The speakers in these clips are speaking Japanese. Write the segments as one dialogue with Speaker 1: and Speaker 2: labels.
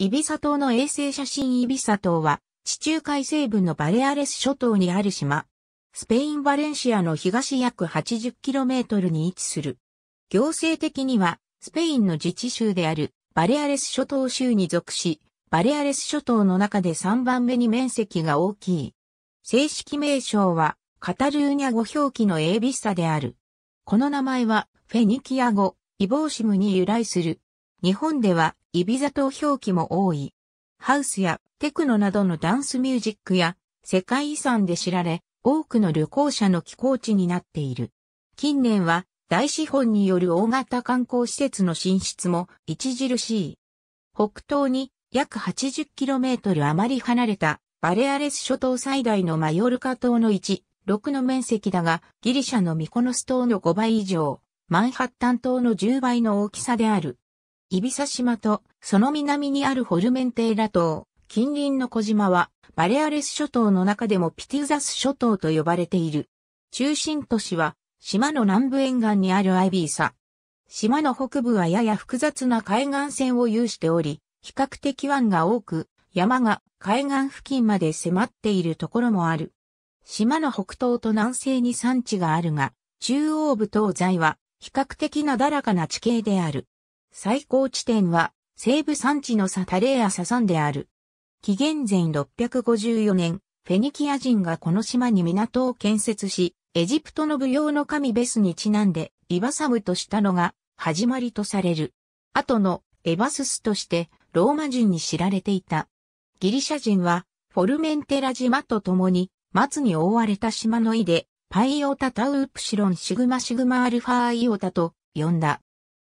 Speaker 1: イビサ島の衛星写真イビサ島は、地中海西部のバレアレス諸島にある島。スペイン・バレンシアの東約 80km に位置する。行政的には、スペインの自治州であるバレアレス諸島州に属し、バレアレス諸島の中で3番目に面積が大きい。正式名称は、カタルーニャ語表記のエービッサである。この名前は、フェニキア語、イボーシムに由来する。日本では、イビザ島表記も多い。ハウスやテクノなどのダンスミュージックや世界遺産で知られ、多くの旅行者の寄港地になっている。近年は大資本による大型観光施設の進出も著しい。北東に約 80km 余り離れたバレアレス諸島最大のマヨルカ島の1、6の面積だが、ギリシャのミコノス島の5倍以上、マンハッタン島の10倍の大きさである。イビサ島と、その南にあるホルメンテイラ島、近隣の小島は、バレアレス諸島の中でもピティウザス諸島と呼ばれている。中心都市は、島の南部沿岸にあるアイビーサ。島の北部はやや複雑な海岸線を有しており、比較的湾が多く、山が海岸付近まで迫っているところもある。島の北東と南西に山地があるが、中央部東西は比較的なだらかな地形である。最高地点は西部山地のサタレーアサンである。紀元前654年、フェニキア人がこの島に港を建設し、エジプトの舞踊の神ベスにちなんで、リバサムとしたのが始まりとされる。後のエバススとしてローマ人に知られていた。ギリシャ人はフォルメンテラ島と共に松に覆われた島の井でパイオタタウープシロンシグマシグマアルファイオタと呼んだ。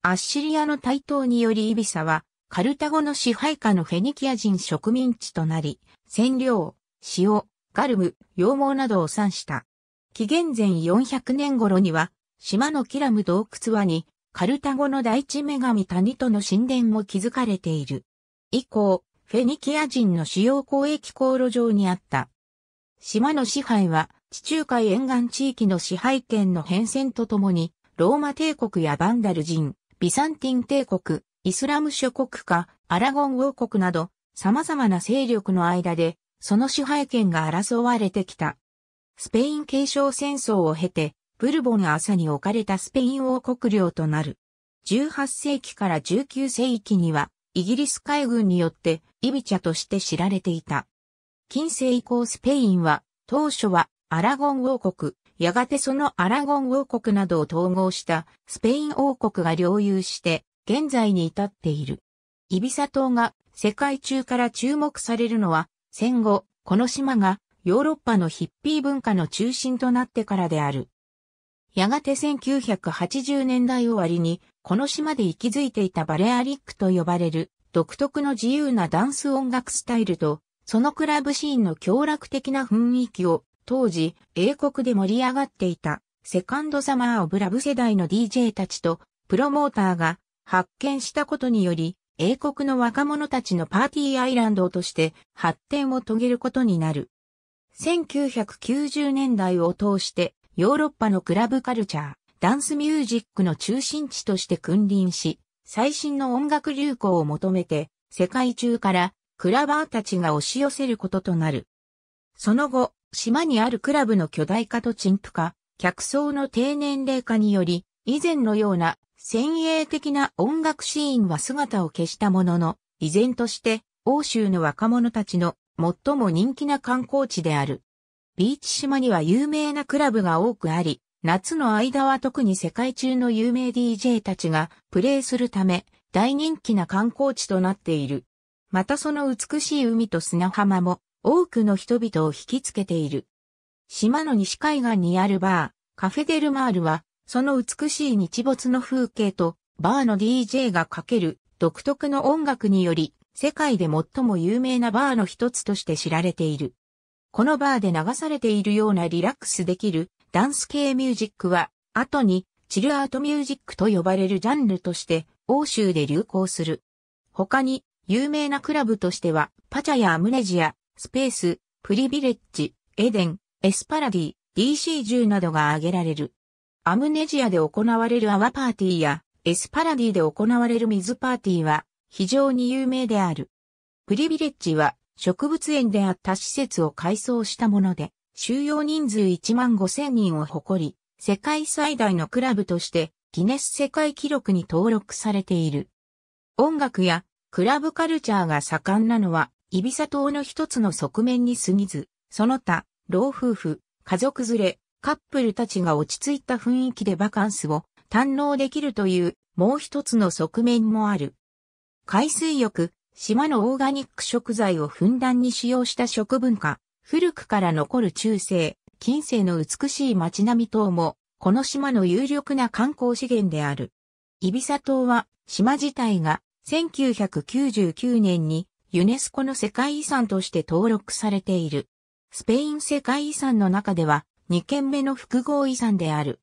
Speaker 1: アッシリアの台頭によりイビサは、カルタゴの支配下のフェニキア人植民地となり、占領、塩、ガルム、羊毛などを産した。紀元前400年頃には、島のキラム洞窟はに、カルタゴの大地女神谷との神殿も築かれている。以降、フェニキア人の主要交易航路上にあった。島の支配は、地中海沿岸地域の支配権の変遷とともに、ローマ帝国やバンダル人、ビサンティン帝国、イスラム諸国か、アラゴン王国など、様々な勢力の間で、その支配権が争われてきた。スペイン継承戦争を経て、ブルボン朝に置かれたスペイン王国領となる。18世紀から19世紀には、イギリス海軍によって、イビチャとして知られていた。近世以降スペインは、当初はアラゴン王国、やがてそのアラゴン王国などを統合したスペイン王国が領有して現在に至っている。イビサ島が世界中から注目されるのは戦後、この島がヨーロッパのヒッピー文化の中心となってからである。やがて1980年代終わりに、この島で息づいていたバレアリックと呼ばれる独特の自由なダンス音楽スタイルと、そのクラブシーンの協楽的な雰囲気を当時、英国で盛り上がっていた、セカンドサマーオブラブ世代の DJ たちと、プロモーターが発見したことにより、英国の若者たちのパーティーアイランドとして発展を遂げることになる。1990年代を通してヨーロッパのクラブカルチャー、ダンスミュージックの中心地として君臨し、最新の音楽流行を求めて世界中からクラバーたちが押し寄せることとなる。その後、島にあるクラブの巨大化と陳腐化、客層の低年齢化により、以前のような先鋭的な音楽シーンは姿を消したものの、依然として欧州の若者たちの最も人気な観光地である。ビーチ島には有名なクラブが多くあり、夏の間は特に世界中の有名 DJ たちがプレイするため大人気な観光地となっている。またその美しい海と砂浜も多くの人々を引きつけている。島の西海岸にあるバー、カフェデルマールは、その美しい日没の風景と、バーの DJ がかける独特の音楽により、世界で最も有名なバーの一つとして知られている。このバーで流されているようなリラックスできるダンス系ミュージックは、後にチルアートミュージックと呼ばれるジャンルとして欧州で流行する。他に有名なクラブとしてはパチャやアムネジア、スペース、プリビレッジ、エデン、エスパラディ、DC10 などが挙げられる。アムネジアで行われるアワパーティーや、エスパラディで行われる水パーティーは、非常に有名である。プリビレッジは、植物園であった施設を改装したもので、収容人数1万5千人を誇り、世界最大のクラブとして、ギネス世界記録に登録されている。音楽やクラブカルチャーが盛んなのはイビサ島の一つの側面に過ぎず、その他、老夫婦、家族連れ、カップルたちが落ち着いた雰囲気でバカンスを堪能できるというもう一つの側面もある。海水浴、島のオーガニック食材をふんだんに使用した食文化、古くから残る中世、近世の美しい街並み等も、この島の有力な観光資源である。イビサ島は、島自体が1999年にユネスコの世界遺産として登録されている。スペイン世界遺産の中では2件目の複合遺産である。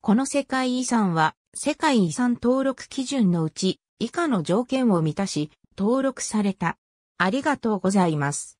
Speaker 1: この世界遺産は世界遺産登録基準のうち以下の条件を満たし登録された。ありがとうございます。